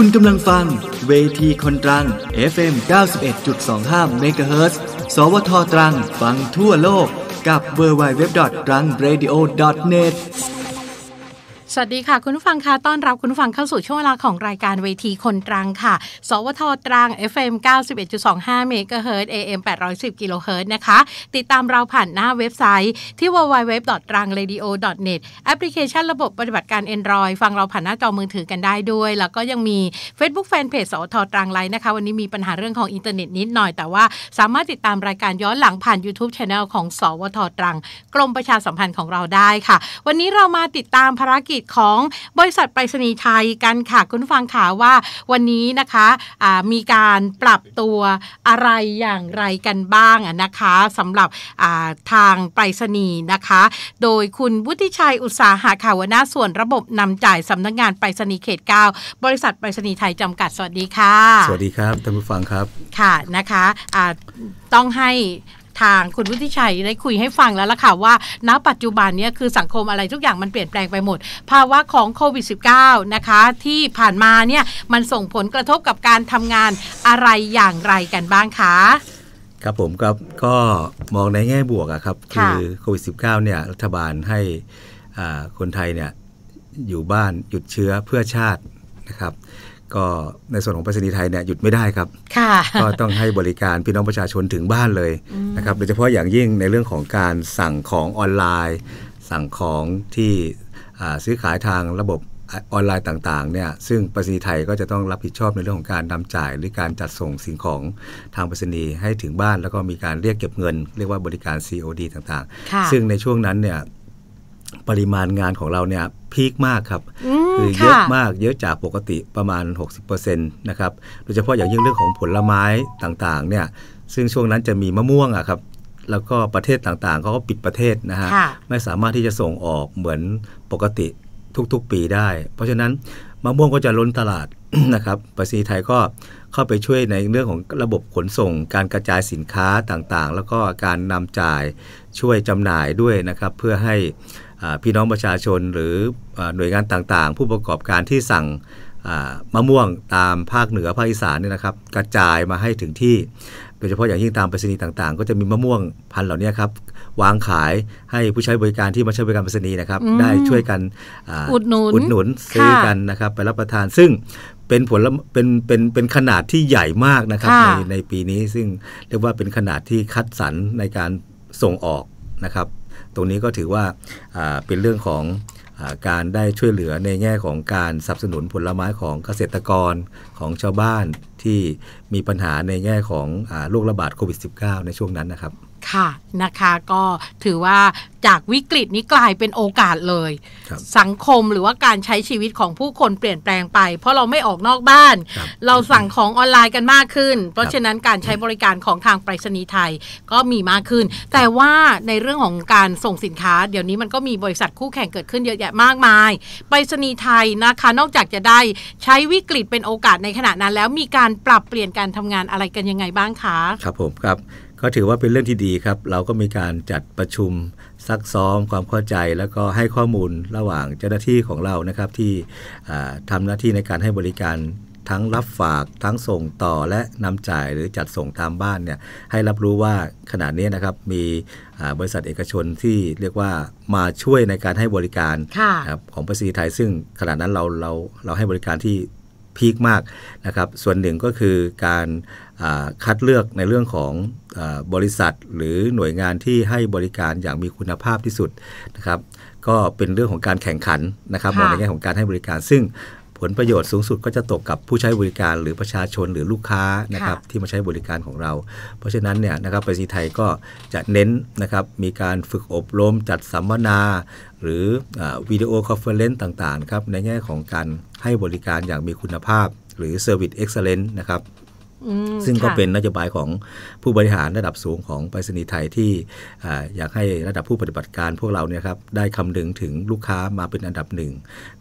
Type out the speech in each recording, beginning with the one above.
คุณกำลังฟังเวทีคนตรัง FM 91.25 MHz สวทตรังฟังทั่วโลกกับ w w w t r a n g r a d i o n e t สวัสดีค่ะ คุณผู้ฟังค่ะต้อนรับคุณผู้ฟังเข้าสู่ช่วงเวลาของรายการเวทีคนตรังค่ะ สวทตรัง FM 91.25เมกะเฮิร์ AM 810กิโลเฮิร์นะคะ ติดตามเราผ่านหน้าเว็บไซต์ที่ www.trangradio.net แอปพลิเคชันระบบปฏิบัติการ Android ฟังเราผ่านหน้าจอมือถือกันได้ด้วย แล้วก็ยังมี Facebook Fanpage สวทตรังไลน์นะคะ วันนี้มีปัญหาเรื่องของอินเทอร์เน็ตนิดหน่อยแต่ว่าสามารถติดตามรายการย้อนหลังผ่าน YouTube Channel ของสวทตรัง กรมประชาสัมพันธ์ของเราได้ค่ะ วันนี้เรามาติดตามภารกิจจของบริษัทไปรษณีย์ไทยกันค่ะคุณฟังข่าวว่าวันนี้นะคะมีการปรับตัวอะไรอย่างไรกันบ้างนะคะสำหรับทางไปรษณีย์นะคะ โดยคุณวุฒิชัยอุตสาหะข่าวหน้าส่วนระบบนำจ่ายสำนักงานไปรษณีย์เขต 9 บริษัทไปรษณีย์ไทยจำกัดสวัสดีค่ะสวัสดีครับท่านผู้ฟังครับค่ะนะคะะต้องให้ทางคุณวุฒิชัยได้คุยให้ฟังแล้วล่ะค่ะว่าณปัจจุบันนี้คือสังคมอะไรทุกอย่างมันเปลี่ยนแปลงไปหมดภาวะของโควิด -19 นะคะที่ผ่านมาเนี่ยมันส่งผลกระทบกับการทำงานอะไรอย่างไรกันบ้างคะครับผมครับก็มองในแง่บวกอะครับคือโควิด -19 เนี่ยรัฐบาลให้คนไทยเนี่ยอยู่บ้านหยุดเชื้อเพื่อชาตินะครับก็ในส่วนของไปรษณีย์ไทยเนี่ยหยุดไม่ได้ครับก็ต้องให้บริการพี่น้องประชาชนถึงบ้านเลยนะครับโดยเฉพาะอย่างยิ่งในเรื่องของการสั่งของออนไลน์ สั่งของที่ซื้อขายทางระบบออนไลน์ต่างๆเนี่ยซึ่งไปรษณีย์ไทยก็จะต้องรับผิดชอบในเรื่องของการนำจ่ายหรือการจัดส่งสิ่งของทางไปรษณีย์ให้ถึงบ้านแล้วก็มีการเรียกเก็บเงิน เรียกว่าบริการ COD ต่างๆ ซึ่งในช่วงนั้นเนี่ยปริมาณงานของเราเนี่ยพีคมากครับคือเยอะมากเยอะจากปกติประมาณ 60%นะครับโดยเฉพาะอย่างยิ่งเรื่องของผลไม้ต่างๆเนี่ยซึ่งช่วงนั้นจะมีมะม่วงอะครับแล้วก็ประเทศต่างๆเขาก็ปิดประเทศนะฮะไม่สามารถที่จะส่งออกเหมือนปกติทุกๆปีได้ เพราะฉะนั้นมะม่วงก็จะล้นตลาดนะครับปรเทีไทยก็เข้าไปช่วยในเรื่องของระบบขนส่งการกระจายสินค้าต่างๆ แล้วก็การนำจ่ายช่วยจำหน่ายด้วยนะครับ เพื่อให้พี่น้องประชาชนหรือหน่วยงานต่างๆ ผู้ประกอบการที่สั่งมะม่วงตามภาคเหนือภาคอีสานเนี่ยนะครับกระจายมาให้ถึงที่ โดยเฉพาะอย่างยิ่งตามไปรษณีย์ต่างๆ ก็จะมีมะม่วงพันธุ์เหล่านี้ครับ วางขายให้ผู้ใช้บริการที่มาใช้บริการไปรษณีย์นะครับได้ช่วยกันอุดหนุนนนซื้อกันนะครับไปรับประทานซึ่งเป็นผลเป็นเป็นเป็นขนาดที่ใหญ่มากนะครับในในปีนี้ซึ่งเรียกว่าเป็นขนาดที่คัดสรรในการส่งออกนะครับ ตรงนี้ก็ถือว่าเป็นเรื่องของการได้ช่วยเหลือในแง่ของการสนับสนุนผลไม้ของเกษตรกรของชาวบ้านที่มีปัญหาในแง่ของโรคระบาดโควิด -19 ในช่วงนั้นนะครับค่ะ นะคะก็ถือว่าจากวิกฤตนี้กลายเป็นโอกาสเลย สังคมหรือว่าการใช้ชีวิตของผู้คนเปลี่ยนแปลงไป เพราะเราไม่ออกนอกบ้าน เราสั่งของออนไลน์กันมากขึ้น เพราะฉะนั้นการใช้บริการของทางไปรษณีย์ไทยก็มีมากขึ้น แต่ว่าในเรื่องของการส่งสินค้าเดี๋ยวนี้มันก็มีบริษัทคู่แข่งเกิดขึ้นเยอะแยะมากมาย ไปรษณีย์ไทยนะคะ นอกจากจะได้ใช้วิกฤตเป็นโอกาสในขณะนั้น แล้วมีการปรับเปลี่ยนการทำงานอะไรกันยังไงบ้างคะครับผมครับก็ถือว่าเป็นเรื่องที่ดีครับ เราก็มีการจัดประชุมซักซ้อมความเข้าใจ แล้วก็ให้ข้อมูลระหว่างเจ้าหน้าที่ของเรานะครับที่ทำหน้าที่ในการให้บริการทั้งรับฝากทั้งส่งต่อและนำจ่ายหรือจัดส่งตามบ้านเนี่ยให้รับรู้ว่าขณะนี้นะครับมีบริษัทเอกชนที่เรียกว่ามาช่วยในการให้บริการของประสีไทยซึ่งขณะนั้นเราเราเราให้บริการที่พีคมากนะครับ ส่วนหนึ่งก็คือการคัดเลือกในเรื่องของอบริษัทหรือหน่วยงานที่ให้บริการอย่างมีคุณภาพที่สุดนะครับ ก็เป็นเรื่องของการแข่งขันนะครับ ในแง่ของการให้บริการ ซึ่งผลประโยชน์สูงสุดก็จะตกกับผู้ใช้บริการหรือประชาชนหรือลูกค้านะครับที่มาใช้บริการของเรา เพราะฉะนั้นเนี่ยนะครับไปรษณีย์ไทยก็จะเน้นนะครับ มีการฝึกอบรม จัดสัมมนา หรือวิดีโอคอนเฟอเรนซ์ต่างๆครับในแง่ของการให้บริการอย่างมีคุณภาพหรือ Service Excellence นะครับซึ่งก็เป็นนโยบายของผู้บริหารระดับสูงของไปรษณีย์ไทยที่อยากให้ระดับผู้ปฏิบัติการพวกเราเนี่ยครับได้คำนึงถึงลูกค้ามาเป็นอันดับหนึ่ง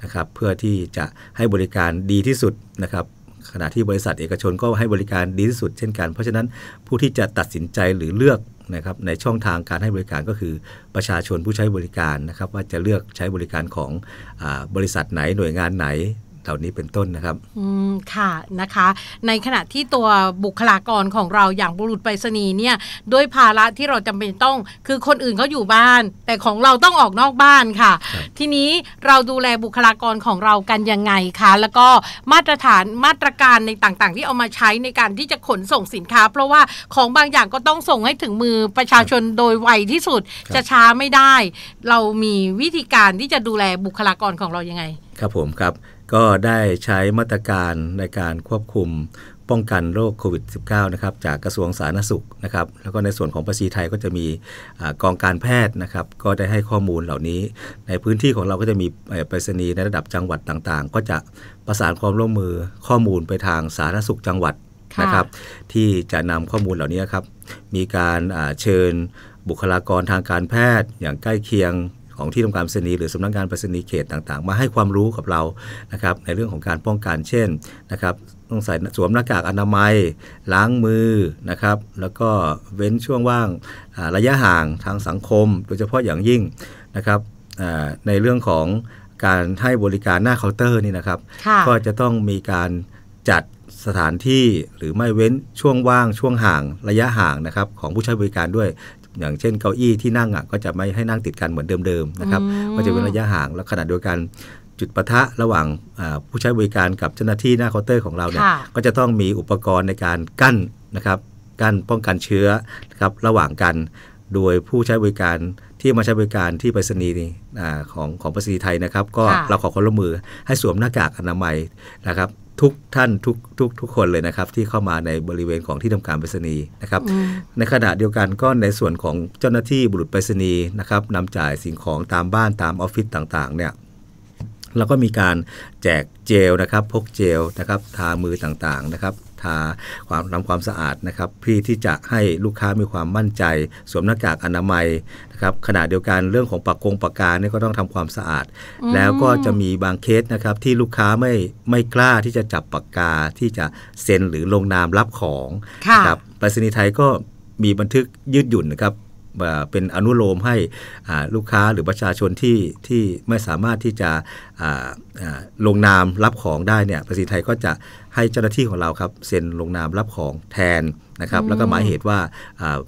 นะครับ เพื่อที่จะให้บริการดีที่สุดนะครับขณะที่บริษัทเอกชนก็ให้บริการดีที่สุดเช่นกัน เพราะฉะนั้นผู้ที่จะตัดสินใจหรือเลือกนะครับในช่องทางการให้บริการก็คือประชาชนผู้ใช้บริการนะครับว่าจะเลือกใช้บริการของอบริษัทไหนหน่วยงานไหนเหล่านี้เป็นต้นนะครับอืมค่ะนะคะ ในขณะที่ตัวบุคลากรของเราอย่างบุรุษไปรษณีย์เนี่ยด้วยภาระที่เราจำเป็นต้อง คือคนอื่นเขาอยู่บ้าน แต่ของเราต้องออกนอกบ้านค่ะ ทีนี้เราดูแลบุคลากรของเรากันยังไงคะ แล้วก็มาตรฐานมาตรการในต่าง ๆ ที่เอามาใช้ในการที่จะขนส่งสินค้า เพราะว่าของบางอย่างก็ต้องส่งให้ถึงมือประชาชนโดยไวที่สุด จะช้าไม่ได้ เรามีวิธีการที่จะดูแลบุคลากรของเรายังไง ครับผมครับก็ได้ใช้มาตรการในการควบคุมป้องกันโรคโควิด -19 นะครับจากกระทรวงสาธารณสุขนะครับ แล้วก็ในส่วนของภาษีไทยก็จะมีอกองการแพทย์นะครับ ก็ได้ให้ข้อมูลเหล่านี้ ในพื้นที่ของเราก็จะมีไปรษณีย์ในระดับจังหวัดต่างๆ ก็จะประสานความร่วมมือข้อมูลไปทางสาธารณสุขจังหวัดนะครับ ที่จะนำข้อมูลเหล่านี้ครับมีการเชิญบุคลากรทางการแพทย์อย่างใกล้เคียงของที่ทำการไปรษณีย์หรือสำนักงานไปรษณีย์เขตต่างๆ มาให้ความรู้กับเรานะครับในเรื่องของการป้องกันเช่นนะครับต้องใส่สวมหน้ากากอนามัย ล้างมือนะครับ แล้วก็เว้นช่วงว่างระยะห่างทางสังคมโดยเฉพาะอย่างยิ่งนะครับในเรื่องของการให้บริการหน้าเคาน์เตอร์นี่นะครับก็จะต้องมีการจัดสถานที่หรือไม่เว้นช่วงว่าง ช่วงห่างระยะห่างนะครับของผู้ใช้บริการด้วยอย่างเช่นเก้าอี้ที่นั่งอ่ะก็จะไม่ให้นั่งติดกันเหมือนเดิมๆนะครับก็จะเป็นระยะห่าง และขนาดเดียวกันจุดปะทะระหว่างผู้ใช้บริการกับเจ้าหน้าที่หน้าเคาน์เตอร์ของเราเนี่ยก็จะต้องมีอุปกรณ์ในการกั้นนะครับกั้นป้องกันเชื้อนะครับระหว่างกันโดยผู้ใช้บริการที่มาใช้บริการที่ไปรษณีย์ของของไปรษณีย์ไทยนะครับ ก็เราขอความร่วมมือให้สวมหน้ากากอนามัยนะครับทุกท่านทุกทุกทุกคนเลยนะครับ ที่เข้ามาในบริเวณของที่ทำการไปรษณีย์นะครับ ในขณะเดียวกันก็ในส่วนของเจ้าหน้าที่บุรุษไปรษณีย์นะครับนำจ่ายสิ่งของตามบ้านตามออฟฟิศต่างๆ เนี่ยเราก็มีการแจกเจลนะครับ พกเจลนะครับ ทามือต่างๆนะครับทาความทำความสะอาดนะครับ พี่ที่จะให้ลูกค้ามีความมั่นใจ สวมหน้ากากอนามัยนะครับขณะเดียวกันเรื่องของปากกงปากกาเนี่ยก็ต้องทำความสะอาด แล้วก็จะมีบางเคสนะครับ ที่ลูกค้าไม่ไม่กล้าที่จะจับปากกาที่จะเซ็นหรือลงนามรับของครับไปรษณีย์ไทยก็มีบันทึกยืดหยุ่นนะครับเป็นอนุโลมให้ลูกค้าหรือประชาชนที่ที่ไม่สามารถที่จะลงนามรับของได้เนี่ยภาษีไทยก็จะให้เจ้าหน้าที่ของเราครับเซ็นลงนามรับของแทนนะครับแล้วก็หมายเหตุว่า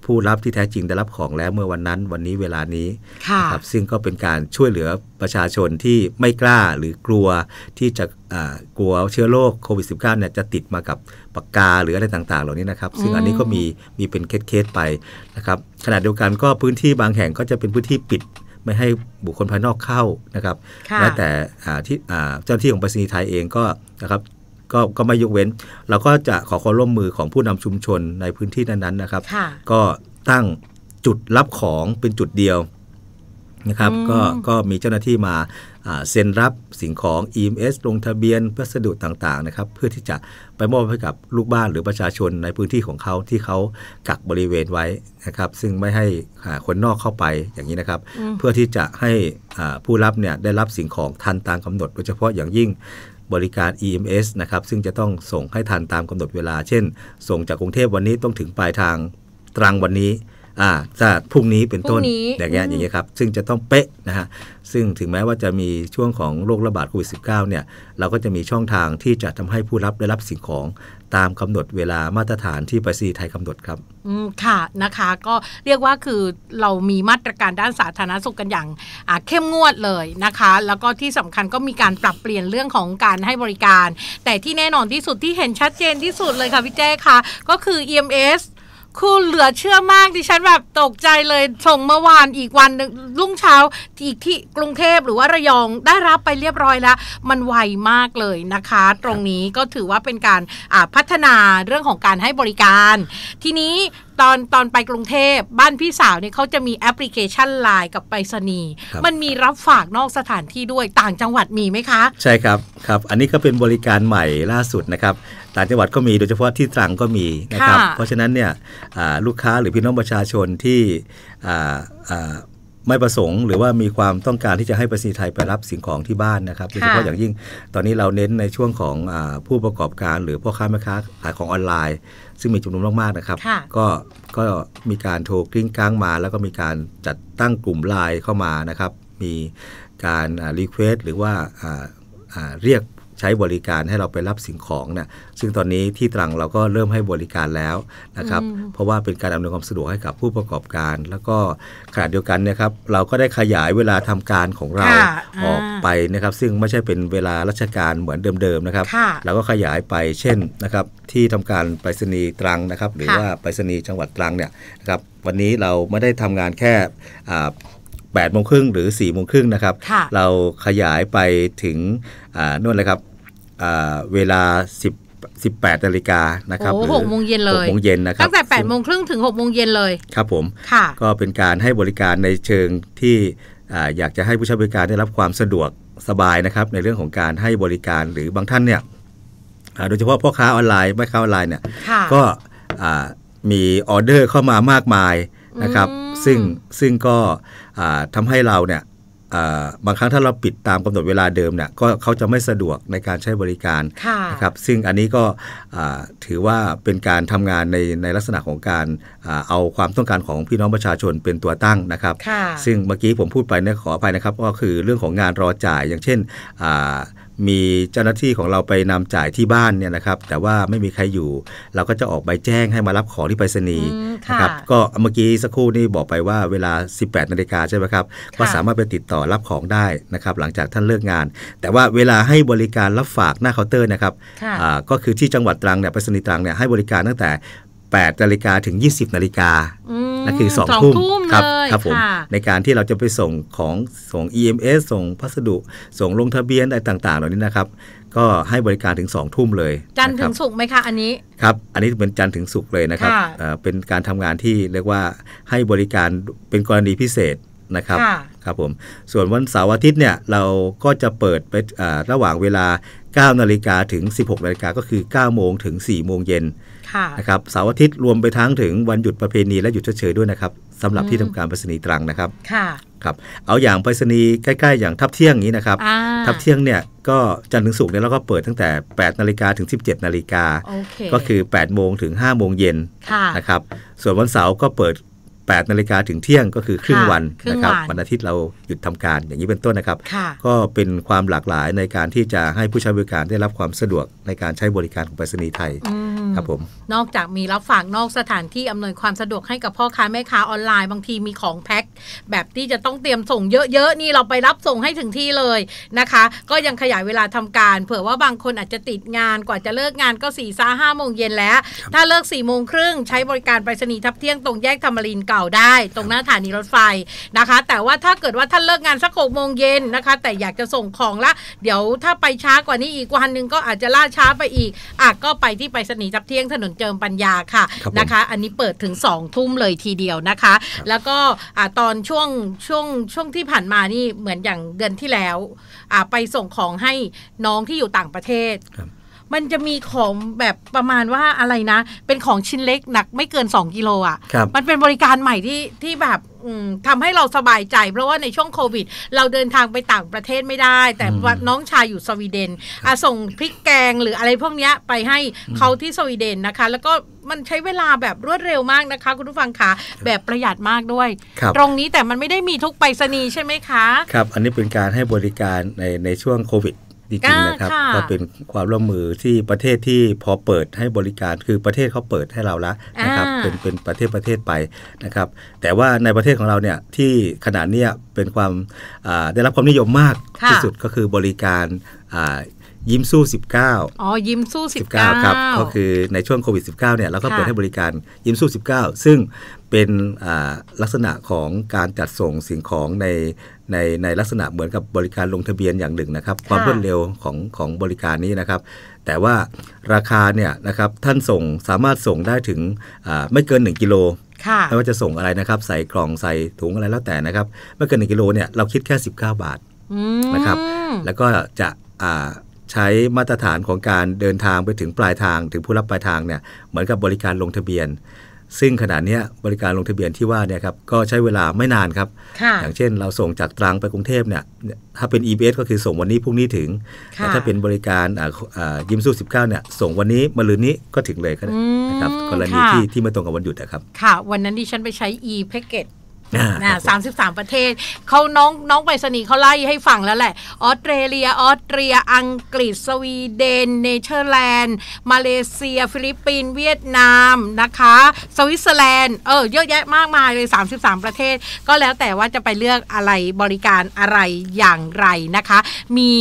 ผู้รับที่แท้จริงได้รับของแล้วเมื่อวันนั้น วันนี้เวลานี้นะครับซึ่งก็เป็นการช่วยเหลือประชาชนที่ไม่กล้าหรือกลัวที่จะกลัวเชื้อโรคโควิด -19 เนี่ยจะติดมากับปากกาหรืออะไรต่าง ๆ เหล่านี้นะครับ ซึ่งอันนี้ก็มีมีเป็นเคสๆไปนะครับขณะเดียวกันก็พื้นที่บางแห่งก็จะเป็นพื้นที่ปิดไม่ให้บุคคลภายนอกเข้านะครับและแต่ที่เจ้าหน้าที่ของปรษณีย์ไทยเองก็นะครับก็ก็ไม่ยกเว้นเราก็จะขอความร่วมมือของผู้นำชุมชนในพื้นที่นั้น ๆนะครับ ก็ตั้งจุดรับของเป็นจุดเดียวนะครับ ก็ก็มีเจ้าหน้าที่มาเซ็นรับสิ่งของ EMS ลงทะเบียนพัสดุต่างๆนะครับ เพื่อที่จะไปมอบให้กับลูกบ้านหรือประชาชนในพื้นที่ของเขาที่เขากักบริเวณไว้นะครับ ซึ่งไม่ให้คนนอกเข้าไปอย่างนี้นะครับ เพื่อที่จะให้ผู้รับเนี่ยได้รับสิ่งของทันตามกำหนดโดยเฉพาะอย่างยิ่งบริการ EMS นะครับ ซึ่งจะต้องส่งให้ทันตามกำหนดเวลา เช่น ส่งจากกรุงเทพวันนี้ต้องถึงปลายทางตรังวันนี้อ่าถ้าพรุ่งนี้เป็นต้น อย่างเงี้ย อย่างเงี้ยครับ ซึ่งจะต้องเป๊ะนะฮะ ซึ่งถึงแม้ว่าจะมีช่วงของโรคระบาดโควิดสิเนี่ย เราก็จะมีช่องทางที่จะทำให้ผู้รับได้รับสิ่งของตามกำหนดเวลามาตรฐานที่ไปซีไทยกำหนดครับ อืม ค่ะนะคะ ก็เรียกว่าคือเรามีมาตรการด้านสาธารณสุขกันอย่างเข้มงวดเลยนะคะ แล้วก็ที่สำคัญก็มีการปรับเปลี่ยนเรื่องของการให้บริการ แต่ที่แน่นอนที่สุดที่เห็นชัดเจนที่สุดเลยค่ะพี่แจ้ค่ะ ก็คือ EMS คือเหลือเชื่อมากดิฉันแบบตกใจเลย ส่งเมื่อวานอีกวันนึงรุ่งเช้าอีกที่กรุงเทพหรือว่าระยองได้รับไปเรียบร้อยแล้ว มันไวมากเลยนะคะ ตรงนี้ก็ถือว่าเป็นการพัฒนาเรื่องของการให้บริการ ทีนี้ตอนตอนไปกรุงเทพบ้านพี่สาวเนี่ยเขาจะมีแอปพลิเคชันไลน์กับไปรษณีย์มันมีรับฝากนอกสถานที่ด้วยต่างจังหวัดมีไหมคะ ใช่ครับครับ อันนี้ก็เป็นบริการใหม่ล่าสุดนะครับ ต่างจังหวัดก็มีโดยเฉพาะที่ตรังก็มีนะครับ เพราะฉะนั้นเนี่ยลูกค้าหรือพี่น้องประชาชนที่ไม่ประสงค์ หรือว่ามีความต้องการที่จะให้ปรษณีไทยไปรับสิ่งของที่บ้านนะครับโดยเฉพาะอย่างยิ่ง ตอนนี้เราเน้นในช่วงของผู้ประกอบการ หรือพ่อค้าแม่ค้าขายของออนไลน์ ซึ่งมีจำนวนมากๆนะครับ ก็ก็มีการโทรกริ้งก้างมา แล้วก็มีการจัดตั้งกลุ่มไลน์เข้ามานะครับมีการรีเควสหรือว่าเรียกใช้บริการให้เราไปรับสิ่งของนะซึ่งตอนนี้ที่ตรังเราก็เริ่มให้บริการแล้วนะครับ เพราะว่าเป็นการอำนวยความสะดวกให้กับผู้ประกอบการ แล้วก็ขณะเดียวกันนะครับ เราก็ได้ขยายเวลาทำการของเราออกไปนะครับ ซึ่งไม่ใช่เป็นเวลาราชการเหมือนเดิมๆนะครับ เราก็ขยายไปเช่นนะครับที่ทำการไปรษณีย์ตรังนะครับ หรือว่าไปรษณีย์จังหวัดตรังเนี่ยนะครับ วันนี้เราไม่ได้ทำงานแค่8ปดโมงครึ่งหรือ4ี่โมงครึ่งนะครับ เราขยายไปถึงนู่นเลยครับเวลา10 18นาฬิกานะครับหกโมงเย็นเลยหกโมงเย็นนะครับตั้งแต่8ปดโมงครึ่งถึง6กโมงเย็นเลยครับผมค่ะก็เป็นการให้บริการในเชิงที่อยากจะให้ผู้ใช้บริการได้รับความสะดวกสบายนะครับ ในเรื่องของการให้บริการหรือบางท่านเนี่ยโดยเฉพาะพ่อค้าออนไลน์แม่ค้าออนไลน์เนี่ยก็มีออเดอร์เข้ามามากมายนะครับซึ่งซึ่งก็ทำให้เราเนี่ยบางครั้งถ้าเราปิดตามกำหนดเวลาเดิมเนี่ยก็เขาจะไม่สะดวกในการใช้บริการนะครับซึ่งอันนี้ก็ถือว่าเป็นการทำงานในในลักษณะของการเอาความต้องการของพี่น้องประชาชนเป็นตัวตั้งนะครับ ซึ่งเมื่อกี้ผมพูดไปเนี่ยขออภัยนะครับก็คือเรื่องของงานรอจ่าย อย่างเช่นมีเจ้าหน้าที่ของเราไปนำจ่ายที่บ้านเนี่ยนะครับ แต่ว่าไม่มีใครอยู่ เราก็จะออกใบแจ้งให้มารับของที่ไปรษณีย์นะครับก็เมื่อกี้สักครู่นี่บอกไปว่าเวลา 18นาฬิกาใช่ไหมครับก็สามารถไปติดต่อรับของได้นะครับหลังจากท่านเลิกงาน แต่ว่าเวลาให้บริการรับฝากหน้าเคาน์เตอร์นะครับก็คือที่จังหวัดตรังเนี่ยไปรษณีย์ตรังเนี่ยให้บริการตั้งแต่8นาฬิกาถึง 20 นาฬิกานั่นคือสองทุ่มครับครับผมในการที่เราจะไปส่งของส่ง EMS ส่งพัสดุส่งลงทะเบียนอะไรต่าง ๆ เหล่านี้นะครับ ก็ให้บริการถึง2องทุ่มเลย จันถึงสุกไหมคะอันนี้ครับ อันนี้เป็นจันถึงสุกเลยนะครับ เป็นการทำงานที่เรียกว่าให้บริการเป็นกรณีพิเศษนะครับครับผมส่วนวันเสาร์อาทิตย์เนี่ย เราก็จะเปิดไประหว่างเวลา 9 นาฬิกาถึง 16 นาฬิกาก็คือ 9 โมงถึง 4 โมงเย็นนะครับเสาร์อาทิตย์รวมไปทั้งถึงวันหยุดประเพณีและหยุดเฉยๆด้วยนะครับสำหรับที่ทำการไปรษณีย์ตรังนะครับครับ เอาอย่างไปรษณีย์ใกล้ๆอย่างทับเที่ยงนี้นะครับทับเที่ยงเนี่ยก็จันทร์ถึงศุกร์เนี่ยเราก็เปิดตั้งแต่ 8 นาฬิกาถึง 17 นาฬิกาก็คือ 8 โมงถึง 5 โมงเย็นนะครับส่วนวันเสาร์ก็เปิด8นาฬิกาถึงเที่ยงก็คือครึ่งวันนะครับวันอาทิตย์เราหยุดทำการ อย่างนี้เป็นต้นนะครับ ก็เป็นความหลากหลายในการที่จะให้ผู้ใช้บริการได้รับความสะดวกในการใช้บริการของไปรษณีย์ไทยครับผมนอกจากมีรับฝากนอกสถานที่อำนวยความสะดวกให้กับพ่อค้าแม่ค้าออนไลน์ บางทีมีของแพ็คแบบที่จะต้องเตรียมส่ง เยอะๆนี่เราไปรับส่งให้ถึงที่เลยนะคะ ก็ยังขยายเวลาทำการ เผื่อว่าบางคนอาจจะติดงานกว่าจะเลิกงานก็สี่ซ่าห้าโมงเย็นแล้ว ถ้าเลิกสี่โมงครึ่งใช้บริการไปรษณีย์ทับเที่ยงตรงแยกธรรมรินเก่าาได้ตรงหน้าสถานีรถไฟนะคะ แต่ว่าถ้าเกิดว่าท่านเลิกงานสักหกโมงเย็นนะคะ แต่อยากจะส่งของละเดี๋ยวถ้าไปช้ากว่านี้อีกวันหนึ่งก็อาจจะล่าช้าไปอีกอ่ะก็ไปที่ไปสนีทับเที่ยงถนนเจิมปัญญาค่ะนะคะ อันนี้เปิดถึงสองทุ่มเลยทีเดียวนะคะ แล้วก็อ่ะตอนช่วงช่วงช่วงที่ผ่านมานี่เหมือนอย่างเดือนที่แล้วอ่ะไปส่งของให้น้องที่อยู่ต่างประเทศมันจะมีของแบบประมาณว่าอะไรนะ เป็นของชิ้นเล็กหนักไม่เกิน 2 กิโลอ่ะ มันเป็นบริการใหม่ที่ที่แบบทำให้เราสบายใจ เพราะว่าในช่วงโควิดเราเดินทางไปต่างประเทศไม่ได้ แต่น้องชายอยู่สวีเดนอส่งพริกแกงหรืออะไรพวกนี้ไปให้เขาที่สวีเดนนะคะ แล้วก็มันใช้เวลาแบบรวดเร็วมากนะคะคุณผู้ฟังคะแบบประหยัดมากด้วย ตรงนี้แต่มันไม่ได้มีทุกไปรษณีย์ใช่ไหมคะครับอันนี้เป็นการให้บริการในในช่วงโควิดจริงๆนะครับก็เป็นความร่วมมือที่ประเทศที่พอเปิดให้บริการคือประเทศเขาเปิดให้เราแล้วนะครับเป็นเป็นประเทศประเทศไปนะครับ แต่ว่าในประเทศของเราเนี่ยที่ขนาดนี้เป็นความได้รับความนิยมมากที่สุดก็คือบริการยิ้มสู้ 19อ๋อยิ้มสู้ 19ครับก็คือในช่วงโควิด19เนี่ยเราก็เปิดให้บริการยิ้มสู้ 19 ซึ่งเป็นลักษณะของการจัดส่งสิ่งของในในในลักษณะเหมือนกับบริการลงทะเบียนอย่างหนึ่งนะครับ ความรวดเร็วของของบริการนี้นะครับ แต่ว่าราคาเนี่ยนะครับท่านส่งสามารถส่งได้ถึงไม่เกิน1กิโลไม่ว่าจะส่งอะไรนะครับ ใส่กล่องใส่ถุงอะไรแล้วแต่นะครับไม่เกิน 1กิโลเนี่ยเราคิดแค่ 19 บาทนะครับแล้วก็จะใช้มาตรฐานของการเดินทางไปถึงปลายทาง ถึงผู้รับปลายทางเนี่ยเหมือนกับบริการลงทะเบียนซึ่งขณะนี้บริการลงทะเบียนที่ว่าเนี่ยครับก็ใช้เวลาไม่นานครับ อย่างเช่นเราส่งจากตรังไปกรุงเทพเนี่ย ถ้าเป็น EBS ก็คือส่งวันนี้พรุ่งนี้ถึงแต่ถ้าเป็นบริการยิมสู้ิบเก้าเนี่ย ส่งวันนี้มะรืนนี้ก็ถึงเลยครับนะครับกรณีที่ที่ไม่ตรงกับวันหยุดนะครับ ค่ะ วันนั้นดิฉันไปใช้ e p a c k a g e นะสามสิบสามประเทศ เขาน้องน้องไปสนีเขาไล่ ให้ ฟัง แล้วแหละ ออสเตรเลีย ออสเตรีย อังกฤษ สวีเดน เนเธอร์แลนด์ มาเลเซีย ฟิลิปปินส์ เวียดนาม นะคะ สวิตเซอร์แลนด์ เออ เยอะแยะมากมายเลย 33 ประเทศ ก็แล้วแต่ว่าจะไปเลือกอะไรบริการอะไรอย่างไรนะคะ มี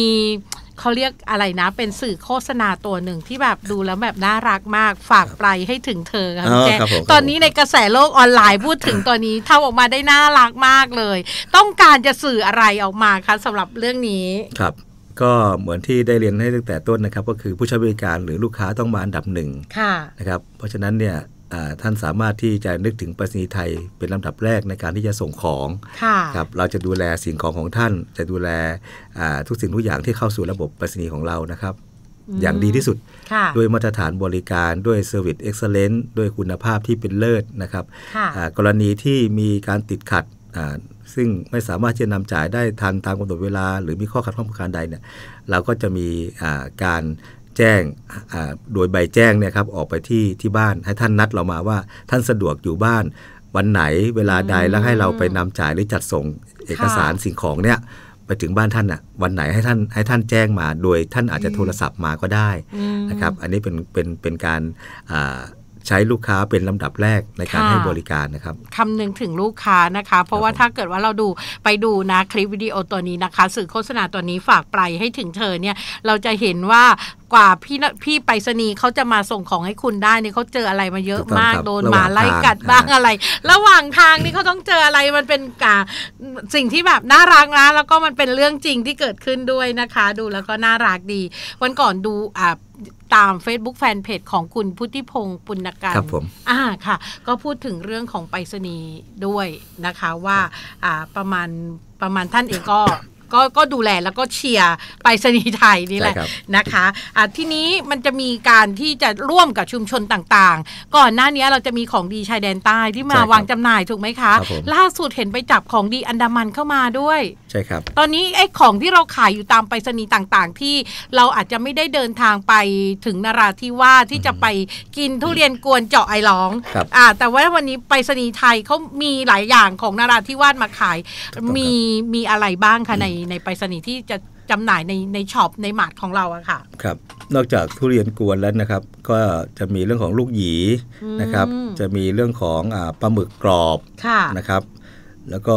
เขาเรียกอะไรนะเป็นสื่อโฆษณาตัวหนึ่งที่แบบดูแล้วแบบน่ารักมาก ฝากไปให้ถึงเธอค่ะแกตอนนี้ในกระแสโลกออนไลน์พูดถึงตัวนี้ทำออกมาได้น่ารักมากเลย ต้องการจะสื่ออะไรออกมาคะสำหรับเรื่องนี้ครับ ก็เหมือนที่ได้เรียนให้ตั้งแต่ต้นนะครับ ก็คือผู้ใช้บริการหรือลูกค้าต้องมาอันดับหนึ่งนะครับเพราะฉะนั้นเนี่ยท่านสามารถที่จะนึกถึงประสิทธ์ไทย เป็นลำดับแรกในการที่จะส่งของครับเราจะดูแลสิ่งของของท่านจะดูแลทุกสิ่งทุกอย่างที่เข้าสู่ระบบประสิทธ์ของเรานะครับ อย่างดีที่สุดด้วยมาตรฐานบริการด้วยเซอร์วิสเอ็กซ์เลนต์ด้วยคุณภาพที่เป็นเลิศนะครับกรณีที่มีการติดขัดซึ่งไม่สามารถที่จะนำจ่ายได้ทันตามกำหนดเวลาหรือมีข้อขัดข้องประการใดเนี่ยเราก็จะมีการแจ้งโดยใบแจ้งเนี่ยครับออกไปที่ที่บ้านให้ท่านนัดเรามาว่าท่านสะดวกอยู่บ้าน วันไหนเวลาใดแล้วให้เราไปนำจ่ายหรือจัดส่งเอกสารสิ่งของเนี่ยไปถึงบ้านท่านอ่ะวันไหนให้ท่านให้ท่านแจ้งมา โดยท่านอาจจะโทรศัพท์มาก็ได้นะครับอันนี้เป็นเป็นเป็นการใช้ลูกค้าเป็นลำดับแรกในการให้บริการนะครับคำนึงถึงลูกค้านะคะ เพราะว่าถ้าเกิดว่าเราดูไปดูนะคลิปวิดีโอตัวนี้นะคะ สื่อโฆษณาตัวนี้ฝากไปให้ถึงเธอเนี่ย เราจะเห็นว่ากว่าพี่พี่ไปรษณีย์เขาจะมาส่งของให้คุณได้เนี่ยเขาเจออะไรมาเยอะมาก โดนหมาไล่กัดบ้างอะไร ระหว่างทางนี่เขาต้องเจออะไรมันเป็นกาสิ่งที่แบบน่ารักนะแล้วก็มันเป็นเรื่องจริงที่เกิดขึ้นด้วยนะคะ ดูแล้วก็น่ารักดีวันก่อนดูอ่าตาม Facebook f a n p a g ของคุณพุทธิพงศ์ปุณกันครับผม อ่า ค่ะ ก็พูดถึงเรื่องของไปรษณีย์ด้วยนะคะว่า อ่า ประมาณ ประมาณท่านเองก็ก็ก็ดูแลแล้วก็เชียร์ไปสนีไทยนี่แหละนะคะะทีนี้มันจะมีการที่จะร่วมกับชุมชนต่าง ๆ ก่อนหน้านี้เราจะมีของดีชายแดนใต้ที่มาวางจำหน่ายถูกไหมคะ ล่าสุดเห็นไปจับของดีอันดามันเข้ามาด้วยใช่ครับ ตอนนี้ไอ้ของที่เราขายอยู่ตามไปสนีต่างๆ ที่เราอาจจะไม่ได้เดินทางไปถึงนราธิวาสที่จะไปกินทุเรียนกวนเจาะไอร้องอ่าแต่ว่าวันนี้ไปสนีไทยเขามีหลายอย่างของนราธิวาสมาขายมีมีอะไรบ้างคะในในไปรษณีย์ที่จะจำหน่ายในในช็อปในหมาดของเราอะค่ะครับนอกจากทุเรียนกวนแล้วนะครับ ก็จะมีเรื่องของลูกหยีนะครับ จะมีเรื่องของปลาหมึกกรอบะนะครับแล้วก็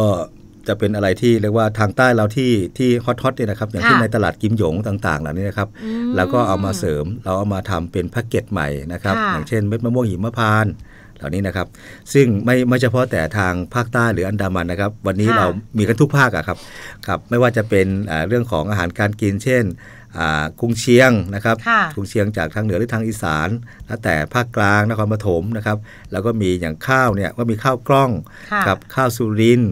จะเป็นอะไรที่เรียกว่าทางใต้เราที่ที่ฮอตฮอตเนี่ยนะครับอย่างที่ในตลาดกิมหยงต่างๆเหล่านี้นะครับแล้วก็เอามาเสริมเราเอามาทำเป็นแพ็กเกจใหม่นะครับอย่างเช่นเม็ดมะม่วงหิมพานต์่านี้นะครับซึ่งไม่ไม่เฉพาะแต่ทางภาคใต้หรืออันดามันนะครับ วันนี้เรามีกันทุกภาคอะครับครับไม่ว่าจะเป็นเรื่องของอาหารการกิน เช่นกุ้งเชียงนะครับกุ้งเชียงจากทางเหนือหรือทางอีสาน แล้วแต่ภาคกลางนครปฐมนะครับแล้วก็มีอย่างข้าวเนี่ยก็มีข้าวกล้องกับข้าวสุริน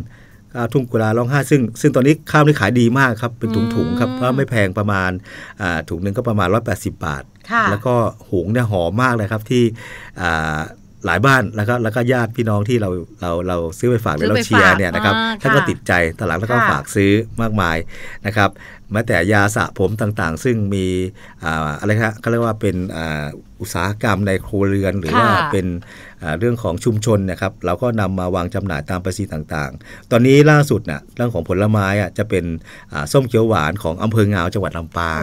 ข้าวทุ่งกุลาล้องห้าซึ่งซึ่งตอนนี้ข้าวนี่ขายดีมากครับเป็นถุงๆครับเพราะไม่แพงประมาณถุงหนึ่งก็ประมาณ 180 บาท แล้วก็หงเนี่ยหอมมากเลยครับที่หลายบ้านนะครับแล้วก็ญาติพี่น้องที่เราเราเราซื้อไปฝากหรือเราเชียร์เนี่ยนะครับท่านก็ติดใจตลาดแล้วก็ฝากซื้อมากมายนะครับแม้แต่ยาสระผมต่างๆ ซึ่งมีอะไรครับเขาเรียกว่าเป็นอุตสาหกรรมในครัวเรือนหรือว่าเป็นเรื่องของชุมชนนะครับเราก็นำมาวางจำหน่ายตามประสีต่างๆ ตอนนี้ล่าสุดนะเรื่องของผลไม้อ่ะจะเป็นส้มเขียวหวานของอำเภองาวจังหวัดลำปาง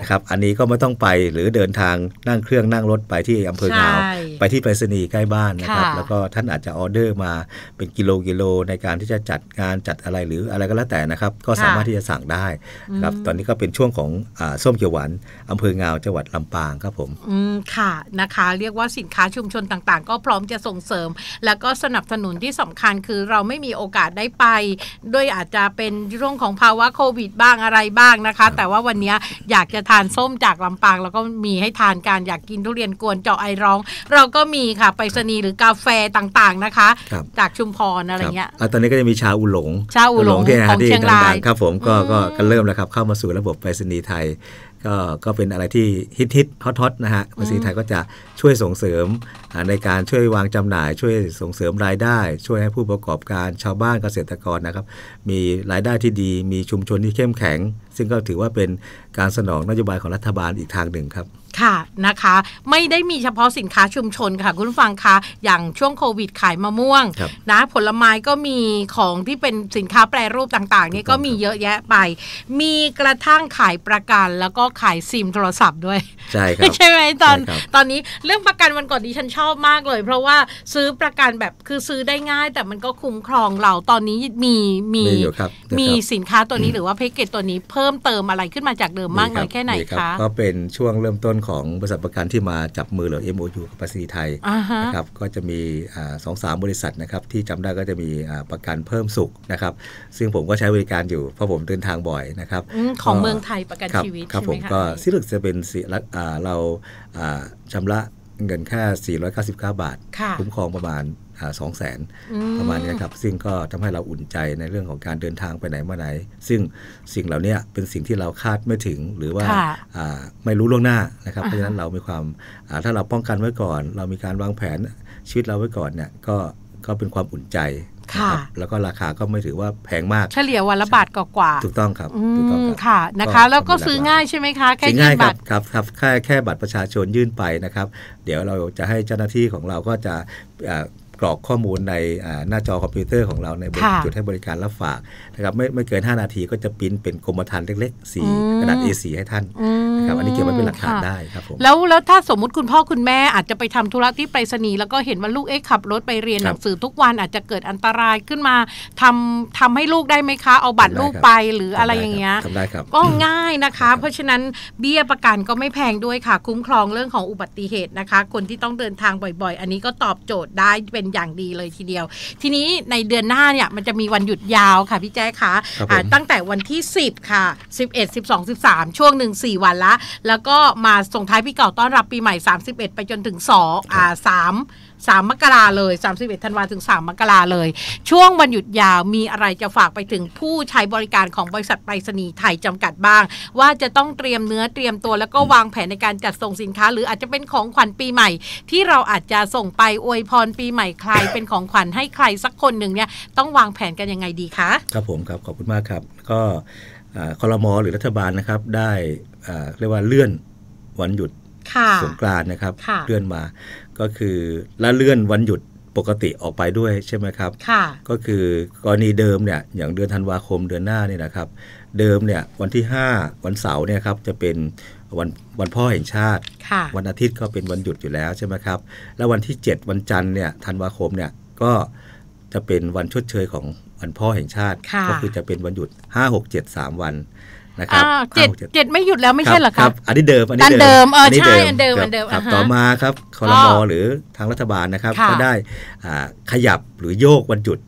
นะครับอันนี้ก็ไม่ต้องไปหรือเดินทางนั่งเครื่องนั่งรถไปที่อำเภองาว ไปที่ไปรษณีย์ใกล้บ้านนะครับแล้วก็ท่านอาจจะออเดอร์มาเป็นกิโลกิโลในการที่จะจัดงานจัดอะไรหรืออะไรก็แล้วแต่นะครับก็สามารถที่จะสั่งได้ครับตอนนี้ก็เป็นช่วงของอส้มเขียวหวานอำเภองาวจังหวัดลำปางครับผมอืมค่ะนะคะเรียกว่าสินค้าชุมชนต่างๆก็พร้อ้อมจะส่งเสริมแล้วก็สนับสนุนที่สำคัญคือ เราไม่มีโอกาสได้ไป ด้วยอาจจะเป็นเรื่องของภาวะโควิด บ้างอะไรบ้างนะคะ แต่ว่าวันนี้อยากจะทานส้มจากลำปางแล้วก็มีให้ทานการอยากกินทุเรียนกวนเจาะไอร้อง เราก็มีค่ะไปสนีหรือกาแฟต่างๆนะคะ จากชุมพรอะไรเงี้ยตอนนี้ก็จะมีชาอุหลง ชาอุหลงที่นะที่ดังๆครับผมก็ก็เริ่มแล้วครับเข้ามาสู่ระบบไปรษณีย์ไทยก็ก็เป็นอะไรที่ฮิตฮิตฮอตฮอตนะฮะ ภาษีไทยก็จะช่วยส่งเสริมในการช่วยวางจำหน่าย ช่วยส่งเสริมรายได้ ช่วยให้ผู้ประกอบการชาวบ้านเกษตรกรนะครับมีรายได้ที่ดีมีชุมชนที่เข้มแข็ง ซึ่งก็ถือว่าเป็นการสนองนโยบายของรัฐบาลอีกทางหนึ่งครับค่ะนะคะ ไม่ได้มีเฉพาะสินค้าชุมชนค่ะคุณฟังคะ อย่างช่วงโควิดขายมะม่วง นะผลไม้ก็มีของที่เป็นสินค้าแปรรูปต่างๆนี่ก็มีเยอะแยะไป มีกระทั่งขายประกันแล้วก็ขายซิมโทรศัพท์ด้วย ใช่ครับ ใช่ไหมตอน ตอนนี้เรื่องประกันวันก่อนดิฉันชอบมากเลย เพราะว่าซื้อประกันแบบคือซื้อได้ง่ายแต่มันก็คุ้มครองเราตอนนี้มีมีมีสินค้าตัวนี้หรือว่าแพ็กเกจตัวนี้เพิ่มเติมอะไรขึ้นมาจากเดิมมากน้อยแค่ไหนคะก็เป็นช่วงเริ่มต้นของบริษัทประกันที่มาจับมือหรือ MOU กับภาษีไทยนะครับก็จะมีสองสามบริษัทนะครับที่จำได้ก็จะมีประกันเพิ่มสุขนะครับซึ่งผมก็ใช้บริการอยู่เพราะผมเดินทางบ่อยนะครับของเมืองไทยประกันชีวิตครับผมก็ซิลึกจะเป็นสิเราชำระเงินแค่499 บาท คุ้มครองประมาณสองแสนประมาณนี้ครับซึ่งก็ทำให้เราอุ่นใจในเรื่องของการเดินทางไปไหนมาไหนซึ่งสิ่งเหล่านี้เป็นสิ่งที่เราคาดไม่ถึงหรือว่าไม่รู้ล่วงหน้านะครับ เพราะฉะนั้นเรามีความถ้าเราป้องกันไว้ก่อน เรามีการวางแผนชีวิตเราไว้ก่อนเนี่ยก็ก็เป็นความอุ่นใจค่ะแล้วก็ราคาก็ไม่ถือว่าแพงมาก เฉลี่ยวันละบาทกว่าถูกต้องครับถูกต้องค่ะนะคะ แล้วก็ซื้อง่ายใช่ไหมคะแค่ยื่นบัตรครับครับ แค่แค่บัตรประชาชนยื่นไปนะครับ เดี๋ยวเราจะให้เจ้าหน้าที่ของเราก็จะกรอกข้อมูลในหน้าจอคอมพิวเตอร์ของเราในจุดให้บริการรับฝากนะครับไม่ไม่เกิน 5 นาทีก็จะปิ้นเป็นกรมธรรม์เล็กๆ สีกระดาษ A4 ให้ท่านนะครับอันนี้เก็บไว้เป็นหลักฐานได้ครับผมแล้วแล้วถ้าสมมุติคุณพ่อคุณแม่อาจจะไปทำธุระที่ไปรษณีย์แล้วก็เห็นว่าลูกเอ๊ะขับ รถไปเรียนหนังสือทุกวันอาจจะเกิดอันตรายขึ้นมา ทำทำให้ลูกได้ไหมคะเอาบัตรลูกไปหรืออะไรอย่างเงี้ยทำได้ครับก็ง่ายนะคะ เพราะฉะนั้นเบี้ยประกันก็ไม่แพงด้วยค่ะ คุ้มครองเรื่องของอุบัติเหตุนะคะ คนที่ต้องเดินทางบ่อย ๆ อันนี้ก็ตอบโจทย์ได้เป็น็นอย่างดีเลยทีเดียว ทีนี้ในเดือนหน้าเนี่ย มันจะมีวันหยุดยาวค่ะพี่แจ๊คะะตั้งแต่วันที่ 10 ค่ะ 11 12 13 ช่วงหนึ่ง4วันละ แล้วก็มาส่งท้ายพี่เก่าต้อนรับปีใหม่ 31 ไปจนถึง2อ่า3 3มกราเลย31ธันวาถึง 3 มกราเลย ช่วงวันหยุดยาวมีอะไรจะฝากไปถึงผู้ใช้บริการของบริษัทไปรษณีย์ไทยจำกัดบ้าง ว่าจะต้องเตรียมเนื้อเตรียมตัว แล้วก็วางแผนในการจัดส่งสินค้า หรืออาจจะเป็นของขวัญปีใหม่ที่เราอาจจะส่งไปอวยพรปีใหม่ใครเป็นของขวัญให้ใครสักคนหนึ่งเนี่ยต้องวางแผนกันยังไงดีคะครับผมครับขอบคุณมากครับ ก็คอรมอหรือรัฐบาลนะครับ ได้เรียกว่าเลื่อนวันหยุดสงกรานนะครับเลื่อนมาก็คือละเลื่อนวันหยุดปกติออกไปด้วยใช่ไหมครับก็คือกรณีเดิมเนี่ยอย่างเดือนธันวาคมเดือนหน้านี่นะครับ เดิมเนี่ยวันที่5วันเสาร์เนี่ยครับจะเป็นวันวันพ่อแห่งชาติวันอาทิตย์ก็เป็นวันหยุดอยู่แล้วใช่ไหมครับแล้ววันที่ 7 วันจันทร์เนี่ยธันวาคมเนี่ยก็จะเป็นวันชดเชยของวันพ่อแห่งชาติ ก็คือจะเป็นวันหยุด5 6 7 3วันนะครับเจ็ดไม่หยุดแล้วไม่ใช่เหรอครับอันนี้เดิมอันนี้เดิมอันนี้เดิมอันเดิมอันเดิมต่อมาครับคอรมอหรือทางรัฐบาลนะครับ ก็ได้ขยับหรือโยกวันหยุด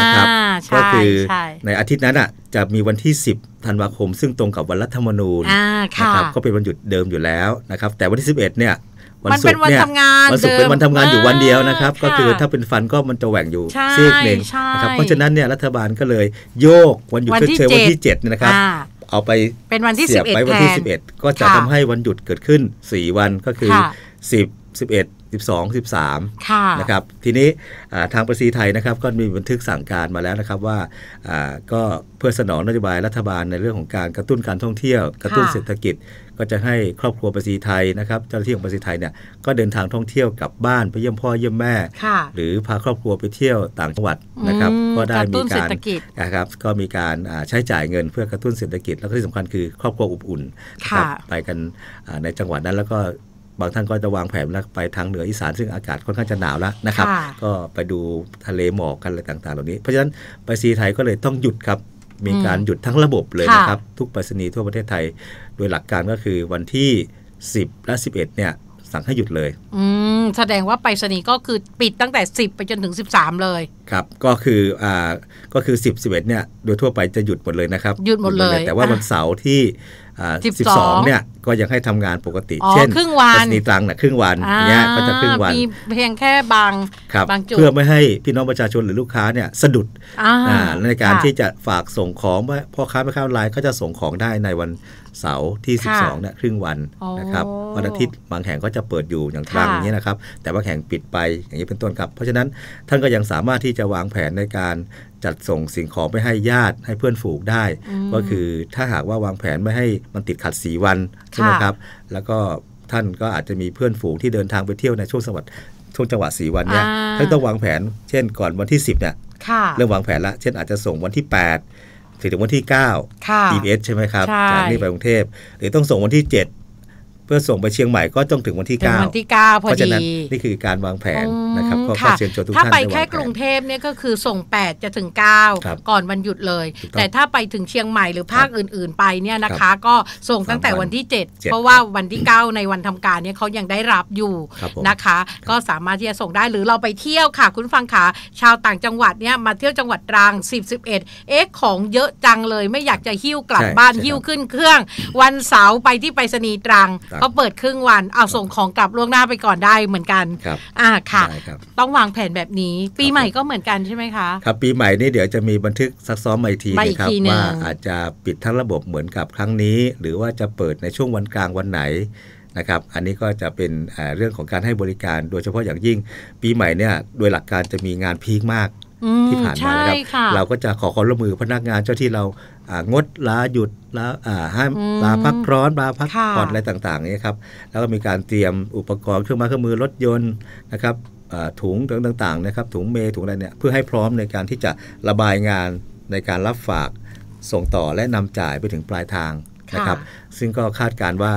นะครับก็คือในอาทิตย์นั้นอ่ะจะมีวันที่ 10 ธันวาคม ซึ่งตรงกับวันรัฐธรรมนูญนะครับก็เป็นวันหยุดเดิมอยู่แล้วนะครับ แต่วันที่ 11เนี่ยวันศุกร์เนี่ยวันศุกร์เป็นวันทำงาน อยู่วันเดียวนะครับก็คือถ้าเป็นฟันก็มันจะแหว่งอยู่ซีกหนึ่งนะครับเพราะฉะนั้นเนี่ยรัฐบาลก็เลยโยกวันหยุดเฉยวันที่7นะครับเอาไปเป็นวันที่สิบเอ็ดไปวันที่สิบเอ็ดก็จะทำให้วันหยุดเกิดขึ้นสี่วันก็คือสิบสิบเอ็ดสสสิิบองบสามนะครับทีนี้ทางประสีไทยนะครับ ก็มีบันทึกสั่งการมาแล้วนะครับว่าก็เพื่อสนองนโยบายรัฐบาลในเรื่องของการกระตุ้นการท่องเที่ยว กระตุ้นเศรษฐกิจก็จะให้ครอบครัวประสีไทยนะครับเจ้าหน้าที่ของประสีไทยเนี่ยก็เดินทางท่องเที่ยวกลับบ้านไปเยี่ยมพ่อเยี่ยมแม่หรือพาครอบครัวไปเที่ยวต่างจังหวัดนะครับ ก็ได้มีการนะครับ ก็มีการใช้จ่ายเงินเพื่อกระตุ้นเศรษฐกิจแล้วก็ที่สำคัญคือครอบครัวอบอุ่นไปกันในจังหวัดนั้น แล้วก็บางท่านก็จะวางแผนแล้วไปทางเหนืออีสานซึ่งอากาศค่อนข้างจะหนาวแล้วนะครับ ก็ไปดูทะเลหมอกกันอะไรต่างๆเหล่านี้ เพราะฉะนั้นไปซีไทยก็เลยต้องหยุดครับมีการหยุดทั้งระบบเลยนะครับ ทุกปรษณีย์ทั่วประเทศไทย โดยหลักการก็คือวันที่ 10และ 11 เนี่ยสั่งให้หยุดเลย อืม แสดงว่าไปรษณีย์ก็คือปิดตั้งแต่ 10 ไปจนถึง 13 เลย ครับ ก็คือ อ่า ก็คือ10 11เนี่ย โดยทั่วไปจะหยุดหมดเลยนะครับ หยุดหมดเลย แต่ว่าวันเสาร์ที่สิบสองเนี่ย ก็ยังให้ทำงานปกติ เช่นครึ่งวันนีตังนะครึ่งวันเนี่ยก็จะครึ่งวัน มีเพียงแค่บางบางจุดเพื่อไม่ให้พี่น้องประชาชนหรือลูกค้าเนี่ยสะดุดในการที่จะฝากส่งของ พ่อค้าแม่ค้าออนไลน์ก็จะส่งของได้ในวันเสาร์ที่ 12เนี่ยครึ่งวันนะครับวันอาทิตย์บางแห่งก็จะเปิดอยู่อย่างกลางนี้นะครับแต่ว่าแห่งปิดไปอย่างนี้เป็นต้นครับ เพราะฉะนั้นท่านก็ยังสามารถที่จะวางแผนในการจัดส่งสิ่งของไปให้ญาติให้เพื่อนฝูงได้ ก็คือถ้าหากว่าวางแผนไม่ให้มันติดขัดสีวันใช่ไหมครับแล้วก็ท่านก็อาจจะมีเพื่อนฝูงที่เดินทางไปเที่ยวในช่วงสวัสดช่วงจังหวะสีวันเนี้ยท่านต้องวางแผนเช่นก่อนวันที่ 10 เนี่ยเริ่มวางแผนละเช่นอาจจะส่งวันที่ 8ถึงวันที่9 e b s ใช่ไหมครับจากนี่ไปกรุงเทพหรือต้องส่งวันที่ 7พื่อส่งไปเชียงใหม่ก็ต้องถึงวันที่9วันที่9พอดีนี่คือการวางแผนนะครับก็เชิญชวนทุกท่านถ้าไปแค่กรุงเทพเนี่ยก็คือส่ง8จะถึง9ก่อนวันหยุดเลย แต่ถ้าไปถึงเชียงใหม่หรือภาคอื่นๆไปเนี่ยนะคะ ก็ส่งตั้งแต่วันที่ 7 เพราะว่าวันที่ 9 ในวันทำการเนี่ยเขายังได้รับอยู่นะคะ ก็สามารถที่จะส่งได้หรือเราไปเที่ยวค่ะคุณฟังขาชาวต่างจังหวัดเนี่ยมาเที่ยวจังหวัดตรัง10 11เอ๊ะของเยอะจังเลย ไม่อยากจะหิ้วกลับบ้านหิ้วขึ้น เครื่องวันเสาร์ไปที่ไปรษณีย์ตรังก็เปิดครึ่งวันเอาส่งของกลับล่วงหน้าไปก่อนได้เหมือนกันครับอ่าค่ะ ต้องวางแผนแบบนี้ ปีใหม่ก็เหมือนกันใช่ไหมคะ ครับ ปีใหม่นี่เดี๋ยวจะมีบันทึกซักซ้อมใหม่ทีนะครับว่าอาจจะปิดทั้งระบบเหมือนกับครั้งนี้ หรือว่าจะเปิดในช่วงวันกลางวันไหนนะครับอันนี้ก็จะเป็นเรื่องของการให้บริการ โดยเฉพาะอย่างยิ่ง ปีใหม่เนี่ยโดยหลักการจะมีงานพีคมากที่ผ่านมานะครับเราก็จะขอความร่วมมือพนักงานเจ้าที่เรางดลาหยุดลาห้ามลาพักร้อนลาพักผ่อนอะไรต่างๆนี่ครับแล้วก็มีการเตรียมอุปกรณ์เครื่องมมอเครื่องมือรถยนต์นะครับถุงต่าง ๆ นะครับถุงเมถุงอะไรเนี่ยเพื่อให้พร้อมในการที่จะระบายงานในการรับฝากส่งต่อและนำจ่ายไปถึงปลายทางนะครับซึ่งก็คาดการว่า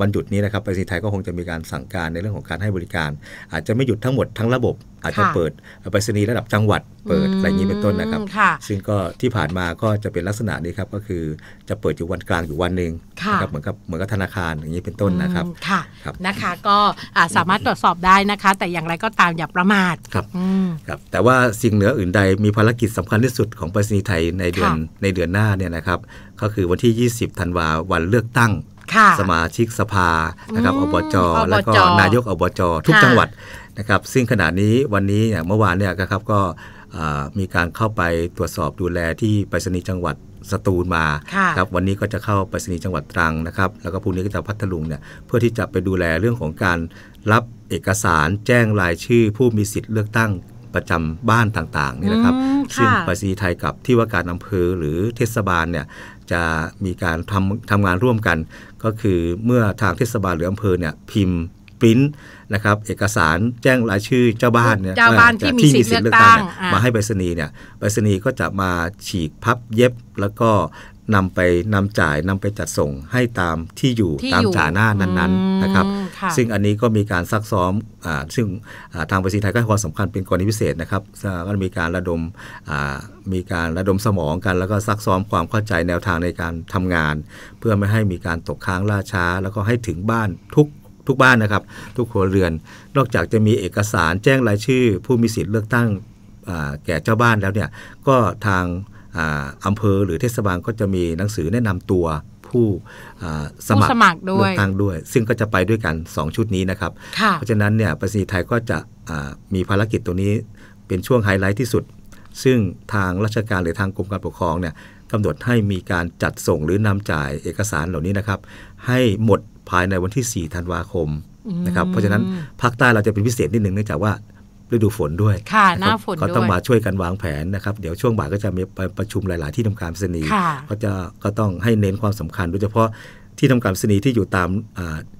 วันหยุดนี้นะครับไปรษณีย์ไทยก็คงจะมีการสั่งการในเรื่องของการให้บริการ อาจจะไม่หยุดทั้งหมดทั้งระบบอาจจะเปิดไปรษณีย์ระดับจังหวัดเปิดอะไรนี้เป็นต้นนะครับ ซึ่งก็ที่ผ่านมาก็จะเป็นลักษณะนี้ครับก็คือจะเปิดอยู่วันกลางอยู่วันหนึ่งนะครับเหมือนกับเหมือนกับธนาคารอย่างนี้เป็นต้นนะครับค่ะนะคะก็สามารถตรวจสอบได้นะคะแต่อย่างไรก็ตามอย่าประมาทครับครับแต่ว่าสิ่งเหนืออื่นใดมีภารกิจสำคัญที่สุดของไปรษณีย์ไทยในเดือนในเดือนหน้าเนี่ยนะครับก็คือวันที่20ธันวาวันเลือกตั้งสมาชิกสภานะครับอบจแล้วก็นายกอบจทุกจังหวัดนะครับ ซึ่งขณะนี้วันนี้เมื่อวานเนี่ยครับก็มีการเข้าไปตรวจสอบดูแลที่ไปรษณีย์จังหวัดสตูลมาครับวันนี้ก็จะเข้าไปรษณีย์จังหวัดตรังนะครับแล้วก็พรุ่งนี้ก็จะพัทลุงเนี่ยเพื่อที่จะไปดูแลเรื่องของการรับเอกสารแจ้งรายชื่อผู้มีสิทธิ์เลือกตั้งประจำบ้านต่าง ๆนี่นะครับซึ่งไปรษณีย์ไทยกับที่ว่าการอำเภอหรือเทศบาลเนี่ยจะมีการทำทำงานร่วมกันก็คือเมื่อทางเทศบาลหรืออำเภอเนี่ยพิมพ์ ปริ้นนะครับ เอกสารแจ้งรายชื่อเจ้าบ้านเนี่ยเจ้าบ้านที่มีสิทธิ์เลือกตั้งมาให้ไปรษณีย์เนี่ยไปรษณีย์ก็จะมาฉีกพับเย็บแล้วก็นำไปนำจ่ายนำไปจัดส่งให้ตามที่อยู่ตามจ่าหน้านั้นๆนะครับ ซึ่งอันนี้ก็มีการซักซ้อมซึ่งทางภาษีไทยก็ให้ความสำคัญเป็นกรณีพิเศษนะครับก็มีการระดมมีการระดมสมองกัน แล้วก็ซักซ้อมความเข้าใจแนวทางในการทำงานเพื่อไม่ให้มีการตกค้างล่าช้า แล้วก็ให้ถึงบ้านทุกทุกบ้านนะครับ ทุกครัวเรือนนอกจากจะมีเอกสารแจ้งรายชื่อผู้มีสิทธิ์เลือกตั้งแก่เจ้าบ้านแล้วเนี่ยก็ทางอำเภอหรือเทศบาลก็จะมีหนังสือแนะนำตัวผู้สมัครเลือกตงด้วย ซึ่งก็จะไปด้วยกัน 2 ชุดนี้นะครับ เพราะฉะนั้นเนี่ยประสิทธิไทยก็จะมีภารกิจตัวนี้เป็นช่วงไฮไลท์ที่สุด ซึ่งทางราชการหรือทางกรมการปกครองเนี่ยกำหนดให้มีการจัดส่งหรือนำจ่ายเอกสารเหล่านี้นะครับ ให้หมดภายในวันที่4ธันวาคมนะครับเพราะฉะนั้นภาคใต้เราจะเป็นพิเศษนิดนึงเนื่องจากว่าฤดูฝนด้วยค่ะหน้าฝนด้วยก็ต้องมาช่วยกันวางแผนนะครับเดี๋ยวช่วงบ่ายก็จะมีประชุมหลาย ๆ ที่ทำการสนีก็จะก็ต้องให้เน้นความสำคัญโดยเฉพาะที่ทำการสนีที่อยู่ตาม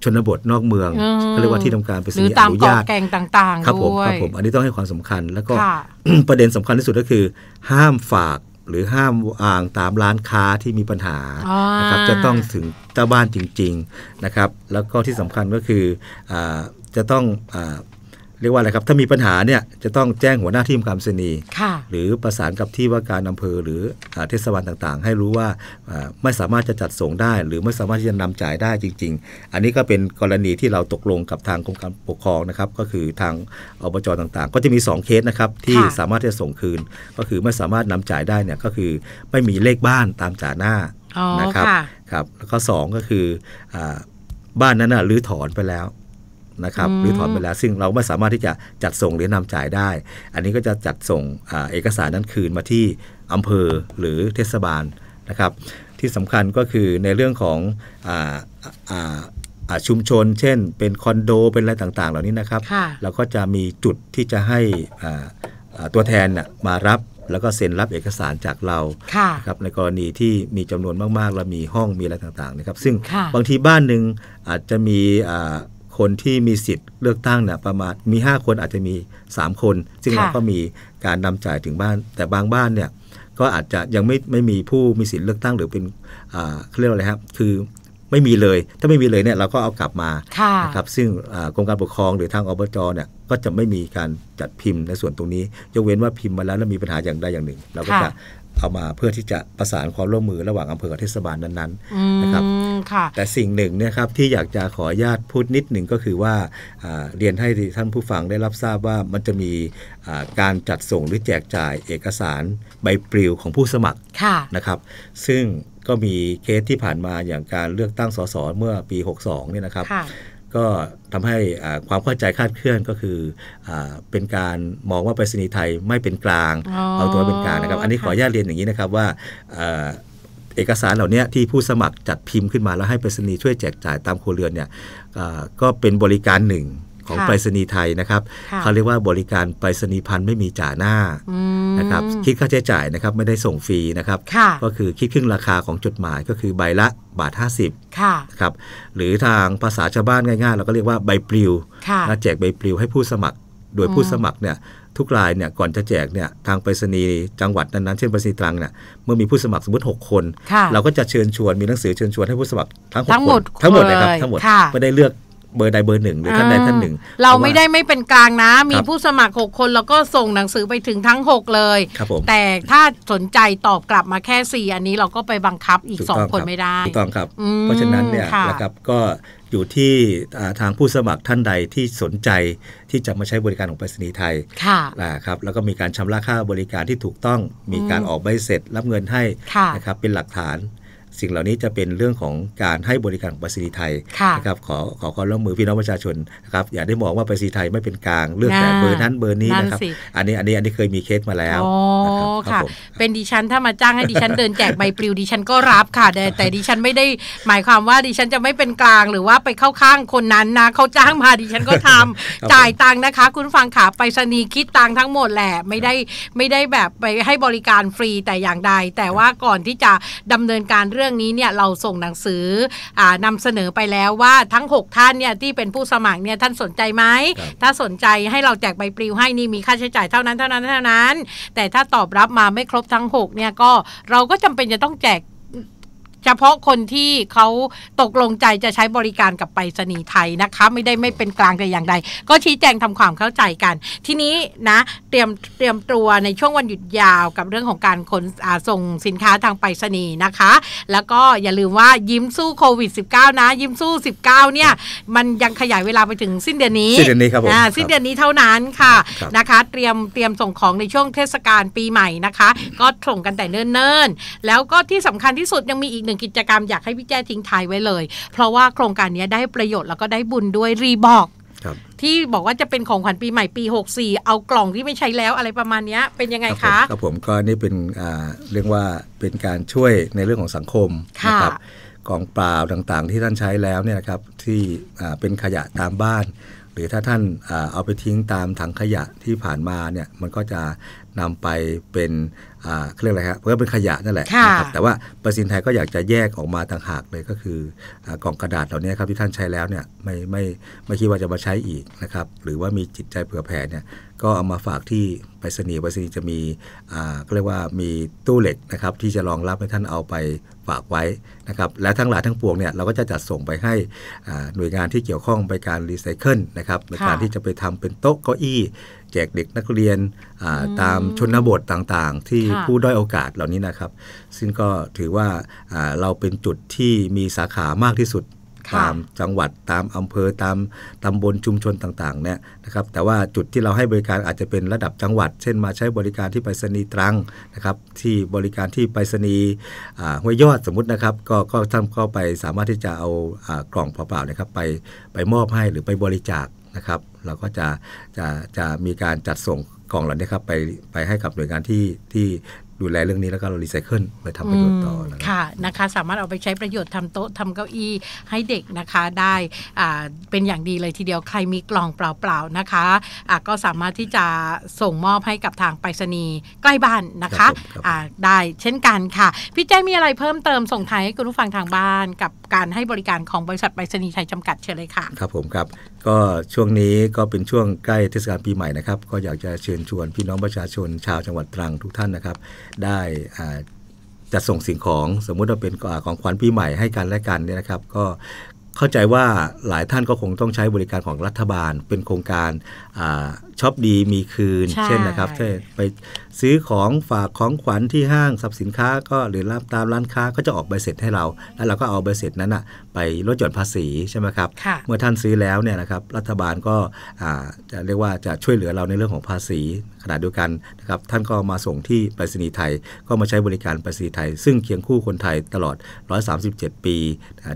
ชนบทนอกเมืองเขาเรียกว่าที่ทำการเสนีอนุญาตแกงต่างๆครับผมครับผมอันนี้ต้องให้ความสำคัญแล้วก็ประเด็นสำคัญที่สุดก็คือ ห้ามฝากหรือห้ามอ่างตามร้านค้าที่มีปัญหานะครับจะต้องถึงเจ้าบ้านจริง ๆ นะครับ แล้วก็ที่สำคัญก็คืออจะต้องอเรียกว่าอะไรครับถ้ามีปัญหาเนี่ยจะต้องแจ้งหัวหน้าทีมการสนีหรือประสานกับที่ว่าการอำเภอหรือเทศบาลต่างๆ ให้รู้ว่าไม่สามารถจะจัดส่งได้ หรือไม่สามารถที่จะนำจ่ายได้จริงๆ อันนี้ก็เป็นกรณีที่เราตกลงกับทางกรมการปกครองนะครับก็คือทางอบจต่างๆ ก็จะมี 2 เคสนะครับที่สามารถที่จะส่งคืนก็คือไม่สามารถนำจ่ายได้เนี่ยก็คือไม่มีเลขบ้านตามจ่าหน้านะครับครับแล้วก็2ก็คืออบ้านนั้นนะรื้อถอนไปแล้วนะครับหรือถอนไปแล้วซึ่งเราไม่สามารถที่จะจัดส่งหรือนำจ่ายได้ อันนี้ก็จะจัดส่งอเอกสารนั้นคืนมาที่อำเภอหรือเทศบาลนะครับ ที่สำคัญก็คือในเรื่องของออชุมชน เช่น เป็นคอนโดเป็นอะไรต่าง ๆ เหล่านี้นะครับ เราก็จะมีจุดที่จะให้ตัวแทนมารับแล้วก็เซ็นรับเอกสารจากเราครับในกรณีที่มีจำนวนมากๆ เรามีห้องมีอะไรต่าง ๆ นะครับ ซึ่งบางทีบ้านหนึ่งอาจจะมีคนที่มีสิทธิ์เลือกตั้งเนี่ยประมาณมี 5 คนอาจจะมี 3 คน ซึ่งเราก็มีการนำจ่ายถึงบ้านแต่บางบ้านเนี่ยก็อาจจะยังไม่ไม่มีผู้มีสิทธิ์เลือกตั้งหรือเป็นเขาเรียกอะไรครับ คือไม่มีเลยถ้าไม่มีเลยเนี่ยเราก็เอากลับมานะครับซึ่งกรมการปกครองหรือทางอบจเนี่ยก็จะไม่มีการจัดพิมพ์ในส่วนตรงนี้ยกเว้นว่าพิมพ์มาแล้วแล้วมีปัญหาอย่างใดอย่างหนึ่ง เราก็จะเอามาเพื่อที่จะประสานความร่วมมือระหว่างอำเภอกับเทศบาลนั้นๆนะครับค่ะแต่สิ่งหนึ่งนะครับที่อยากจะขออนุญาตพูดนิดหนึ่งก็คือว่า เรียนให้ท่านผู้ฟังได้รับทราบว่ามันจะมีการจัดส่งหรือแจกจ่ายเอกสารใบปลิวของผู้สมัครนะครับ ซึ่งก็มีเคสที่ผ่านมาอย่างการเลือกตั้งสสเมื่อปี 62เนี่ยนะครับ ก็ทำให้ความเข้าใจคาดเคลื่อนก็คืออเป็นการมองว่าไปรษณีย์ไทยไม่เป็นกลางเอาตัวเป็นกลางนะครับ อันนี้ขออนุญาตเรียนอย่างนี้นะครับว่าเอกสารเหล่านี้ที่ผู้สมัครจัดพิมพ์ขึ้นมาแล้วให้ไปรษณีย์ช่วยแจกจ่ายตามครัวเรือนเนี่ยก็เป็นบริการหนึ่งของไปรษณีย์ไทยนะครับ เขาเรียกว่าบริการไปรษณีย์พันไม่มีจ่าหน้านะครับคิดค่าใช้จ่ายนะครับไม่ได้ส่งฟรีนะครับก็คือคิดครึ่งราคาของจดหมายก็คือใบละบาท 50สิะครับหรือทางภาษาชาวบ้านง่ายๆเราก็เรียกว่าใบปลิวแจกใบปลิวให้ผู้สมัครโดยผู้สมัครเนี่ยทุกรายเนี่ยก่อนจะแจกเนี่ยทางไปรษณีย์จังหวัดนั้น ๆ เช่นไปรษณีย์ตรังเนี่ยเมื่อมีผู้สมัครสมมติ 6 คน เราก็จะเชิญชวนมีหนังสือเชิญชวนให้ผู้สมัครทั้งหมดทั้งหมดเลยครับทั้งหมดไม่ได้เลือกเบอร์ใดเบอร์หนึ่งหรือท่านใดท่านหนึ่ง เราไม่ได้ไม่เป็นกลางนะ มีผู้สมัครหกคนแล้วก็ส่งหนังสือไปถึงทั้งหกเลยแต่ถ้าสนใจตอบกลับมาแค่สี่อันนี้เราก็ไปบังคับอีกสองคนไม่ได้ถูกต้องครับ เพราะฉะนั้นเนี่ยนะครับก็อยู่ที่ทางผู้สมัครท่านใดที่สนใจที่จะมาใช้บริการของไปรษณีย์ไทยนะครับแล้วก็มีการชำระค่าบริการที่ถูกต้องมีการออกใบเสร็จรับเงินให้นะครับเป็นหลักฐานสิ่งเหล่านี้จะเป็นเรื่องของการให้บริการของปรษณียไทยนะครับขอขอความร่วมมือพี่น้องประชาชนนะครับอย่าได้มองว่าปรษณียไทยไม่เป็นกลางเรื่องแต่เบอร์นั้นเบอร์นี้นะครับอันนี้อันนี้อันนี้เคยมีเคสมาแล้วนะครับเป็นดิฉันถ้ามาจ้างให้ดิฉันเดินแจกใบปลิวดิฉันก็รับค่ะ แต่แต่ดิฉันไม่ได้หมายความว่าดิฉันจะไม่เป็นกลางหรือว่าไปเข้าข้างคนนั้นนะเขาจ้างมาดิฉันก็ทำจ่ายตังค์นะคะ คุณฟังขาไปสนีคิดตังค์ทั้งหมดแหละไม่ได้ไม่ได้แบบไปให้บริการฟรีแต่อย่างใด แต่ว่าก่อนที่จะดำเนินการเรื่องรื่องนี้เนี่ยเราส่งหนังสือนำเสนอไปแล้วว่าทั้ง 6 ท่านเนี่ยที่เป็นผู้สมัครเนี่ยท่านสนใจไหม ถ้าสนใจให้เราแจกใบปลิวให้ นี่มีค่าใช้จ่ายเท่านั้นเท่านั้นเท่านั้น แต่ถ้าตอบรับมาไม่ครบทั้ง 6 เนี่ย ก็เราก็จำเป็นจะต้องแจกเฉพาะคนที่เขาตกลงใจจะใช้บริการกับไปรษณีย์ไทยนะคะ ไม่ได้ไม่เป็นกลางแต่อย่างใด ก็ชี้แจงทำความเข้าใจกัน ทีนี้นะเตรียมเตรียมตัวในช่วงวันหยุดยาวกับเรื่องของการขนส่งสินค้าทางไปรษณีย์นะคะแล้วก็อย่าลืมว่ายิ้มสู้โควิด -19 นะ ยิ้มสู้ 19เนี่ยมันยังขยายเวลาไปถึงสิ้นเดือนนี้ สิ้นเดือนนี้ครับผมสิ้นเดือนนี้เท่านั้นค่ะนะคะ เตรียมเตรียมส่งของในช่วงเทศกาลปีใหม่นะคะ ก็ส่งกันแต่เนิ่นๆแล้วก็ที่สำคัญที่สุดยังมีอีกหนึ่งนึ่งกิจกรรมอยากให้พี่แจ้ทิ้งท้ายไว้เลย เพราะว่าโครงการนี้ได้ประโยชน์แล้วก็ได้บุญด้วยรีบอกที่บอกว่าจะเป็นของขวัญปีใหม่ปี 64 เอากล่องที่ไม่ใช้แล้วอะไรประมาณนี้เป็นยังไงคะครับ ผมก็นี่เป็นเรียกว่าเป็นการช่วยในเรื่องของสังคมนะครับกล่องเปล่าต่างๆ ที่ท่านใช้แล้วเนี่ยนะครับที่เป็นขยะตามบ้าน หรือถ้าท่านเอาไปทิ้งตามถังขยะที่ผ่านมาเนี่ยมันก็จะนำไปเป็นเรียกอะไรครับก็เป็นขยะนั่นแหละนะครับ แต่ว่าประสินไทยก็อยากจะแยกออกมาต่างหากเลยก็คือกล่องกระดาษเหล่านี้ครับที่ท่านใช้แล้วเนี่ย ไม่ไม่ไม่คิดว่าจะมาใช้อีกนะครับ หรือว่ามีจิตใจเผื่อแผ่เนี่ยก็เอามาฝากที่ไปรษณีย์ไปรษณีย์จะมีอก็เรียกว่ามีตู้เหล็กนะครับที่จะรองรับให้ท่านเอาไปฝากไว้นะครับและทั้งหลายทั้งปวงเนี่ยเราก็จะจัดส่งไปให้หน่วยงานที่เกี่ยวข้องไปการรีไซเคิลนะครับในการที่จะไปทำเป็นโต๊ะเก้าอี้แจกเด็กนักเรียนตามชนบทต่างๆ ที่ผู้ด้อยโอกาสเหล่านี้นะครับ ซึ่งก็ถือว่าเราเป็นจุดที่มีสาขามากที่สุดตามจังหวัดตามอำเภอตามตำบลชุมชนต่างๆเนี่ยนะครับแต่ว่าจุดที่เราให้บริการอาจจะเป็นระดับจังหวัด เช่นมาใช้บริการที่ไปรษณีย์ตรังนะครับที่บริการที่ไปรษณีย์ห้วยยอดสมมตินะครับ ก็ก็ท่านเข้าไปสามารถที่จะเอากล่องเปล่าๆนะครับไปไปมอบให้หรือไปบริจาคนะครับ เราก็จะจะจะมีการจัดส่งกล่องเหล่านี้ครับไปไปให้กับหน่วยงานที่ที่ดูแลเรื่องนี้แล้วก็เรารีไซเคิลไปทำประโยชน์ต่อ ค่ะนะคะ สามารถเอาไปใช้ประโยชน์ทำโต๊ะทำเก้าอี้ให้เด็กนะคะ ได้เป็นอย่างดีเลยทีเดียวใครมีกล่องเปล่าๆนะคะาก็สามารถที่จะส่งมอบให้กับทางไปรษณีย์ใกล้บ้านนะคะาได้เช่นกันค่ะ พี่แจ้มีอะไรเพิ่มเติมส่งท้ายให้คุณผู้ฟังทางบ้านกับการให้บริการของบริษัทไปรษณีย์ไทยจำกัดเชิญเลยค่ะครับ ผมครับ ก็ช่วงนี้ก็เป็นช่วงใกล้เทศกาลปีใหม่นะครับก็อยากจะเชิญชวนพี่น้องประชาชนชาวจังหวัดตรังทุกท่านนะครับได้จะส่งสิ่งของ สมมุติว่าเป็นของขวัญปีใหม่ให้กันและกันเนี่ยนะครับ ก็เข้าใจว่าหลายท่านก็คงต้องใช้บริการของรัฐบาล เป็นโครงการช็อปดีมีคืนเช่นนะครับช่นไปซื้อของฝากของขวัญที่ห้างสับสินค้าก็หรือร้านตามร้านค้าก็จะออกใบเสร็จให้เรา แล้วเราก็เอาใบเสร็จนั้นอ่ะไปลดหย่อนภาษีใช่ไหมครับเมื่อท่านซื้อแล้วเนี่ยนะครับรัฐบาลก็จะเรียกว่าจะช่วยเหลือเราในเรื่องของภาษีขนาดเดียวกันนะครับท่านก็มาส่งที่ไปรษณีย์ไทย ก็มาใช้บริการไปรษณีย์ไทย ซึ่งเคียงคู่คนไทยตลอด 137 ปี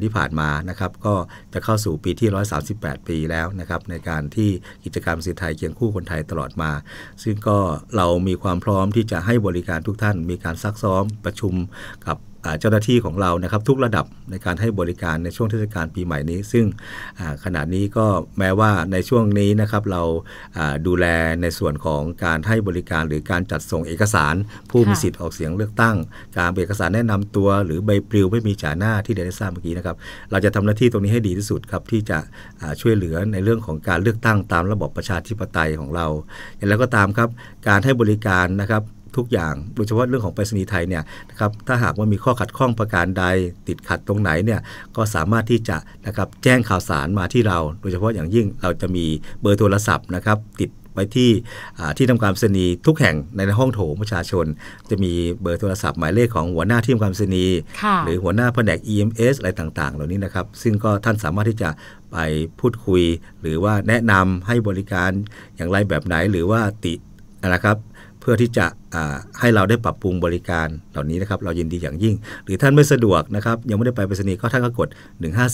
ที่ผ่านมานะครับก็จะเข้าสู่ปีที่ 138 ปีแล้วนะครับในการที่กิจกรรมไปรษณีย์ไทยเคียงคู่คนไทยตลอดมา ซึ่งก็เรามีความพร้อมที่จะให้บริการทุกท่าน มีการซักซ้อมประชุมกับเจ้าหน้าที่ของเรานะครับทุกระดับในการให้บริการในช่วงเทศกาลปีใหม่นี้ ซึ่งขณะนี้ก็แม้ว่าในช่วงนี้นะครับเราดูแลในส่วนของการให้บริการหรือการจัดส่งเอกสารผู้มีสิทธิ์ออกเสียงเลือกตั้ง การเอกสารแนะนำตัว หรือใบปลิวไม่มีจ่าหน้าที่เดนิสซาเมื่อกี้นะครับเราจะทำหน้าที่ตรงนี้ให้ดีที่สุดครับที่จะช่วยเหลือในเรื่องของการเลือกตั้งตามระบบประชาธิปไตยของเราอย่างไรก็ตามครับการให้บริการนะครับทุกอย่าง โดยเฉพาะเรื่องของไปรษณีย์ไทยเนี่ยนะครับ ถ้าหากว่ามีข้อขัดข้องประการใด ติดขัดตรงไหนเนี่ย ก็สามารถที่จะนะครับแจ้งข่าวสารมาที่เรา โดยเฉพาะอย่างยิ่งเราจะมีเบอร์โทรศัพท์นะครับติดไว้ที่ที่ทำการสนีทุกแห่งในห้องโถงประชาชน จะมีเบอร์โทรศัพท์หมายเลขของหัวหน้าที่ทำการสนีหรือหัวหน้าแผนก EMS อะไรต่าง ๆ เหล่านี้นะครับ ซึ่งก็ท่านสามารถที่จะไปพูดคุย หรือว่าแนะนำให้บริการอย่างไรแบบไหนหรือว่าตินะครับเพื่อที่จะให้เราได้ปรับปรุงบริการเหล่านี้นะครับเรายินดีอย่างยิ่ง หรือท่านไม่สะดวกนะครับยังไม่ได้ไปไปรษณีย์ก็ท่านก็กด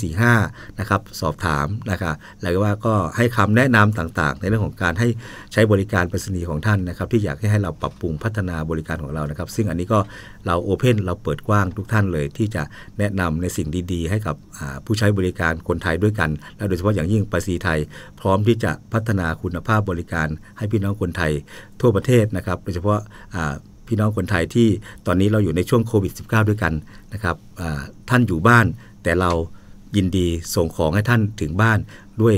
1545นะครับสอบถามนะครับแล้วว่าก็ให้คำแนะนำต่างๆ ในเรื่องของการให้ใช้บริการไปรษณีย์ของท่านนะครับ ที่อยากให้ให้เราปรับปรุงพัฒนาบริการของเรานะครับ ซึ่งอันนี้ก็เราโอเพนเราเปิดกว้างทุกท่านเลย ที่จะแนะนำในสิ่งดีๆ ให้กับผู้ใช้บริการคนไทยด้วยกันและโดยเฉพาะอย่างยิ่งไปรษณีย์ไทยพร้อมที่จะพัฒนาคุณภาพบริการ ให้พี่น้องคนไทยทั่วประเทศนะครับโดยเฉพาะพี่น้องคนไทยที่ตอนนี้เราอยู่ในช่วงโควิด -19 ด้วยกันนะครับท่านอยู่บ้าน แต่เรายินดีส่งของให้ท่านถึงบ้านด้วย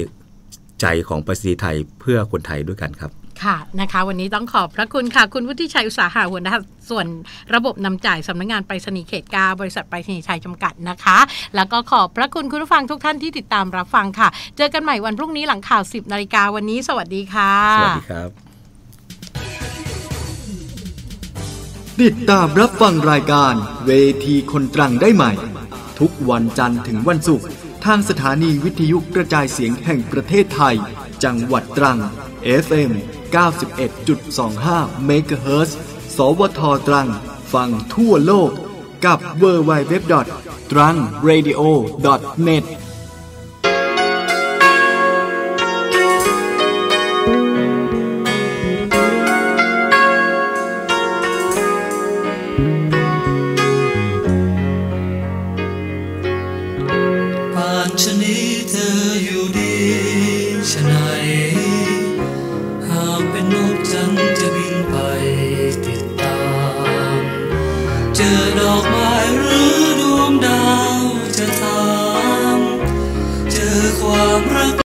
ใจของประสีไทยเพื่อคนไทยด้วยกันครับ ค่ะนะคะ วันนี้ต้องขอบพระคุณค่ะ คุณวุฒิชัยอุตสาหะหัวหน้าส่วนระบบนำจ่ายสำนักงงานไปรษณีย์เขตกาบริษัทไปรษณีย์ชัยจำกัดนะคะ แล้วก็ขอบพระคุณคุณผู้ฟังทุกท่านที่ติดตามรับฟังค่ะ เจอกันใหม่วันพรุ่งนี้หลังข่าว 10 นาฬิกาวันนี้ สวัสดีค่ะสวัสดีครับติดตามรับฟังรายการเวทีคนตรังได้ใหม่ ทุกวันจันทร์ถึงวันศุกร์ทางสถานีวิทยุกระจายเสียงแห่งประเทศไทย จังหวัดตรัง FM 91.25 MHz สวทตรังฟังทั่วโลก กับ w w w t r a n g r a d i o n e t